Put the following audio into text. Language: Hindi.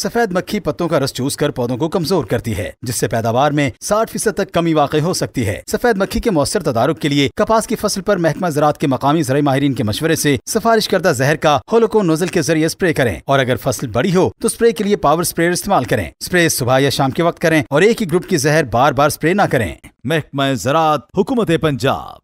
सफेद मक्खी पत्तों का रस चूस कर पौधों को कमजोर करती है जिससे पैदावार में 60 फीसद तक कमी वाक़ हो सकती है सफेद मक्खी के मौसर तदारक के लिए कपास की फसल पर महकमा ज़रात के मकामी जरिए माहरीन के मशवरे से सिफारिश करदा जहर का होलोको नोजल के जरिए स्प्रे करें और अगर फसल बड़ी हो तो स्प्रे के लिए पावर स्प्रेयर इस्तेमाल करें स्प्रे सुबह या शाम के वक्त करें और एक ही ग्रुप की जहर बार बार स्प्रे न करें महकमा ज़रात हुकूमत पंजाब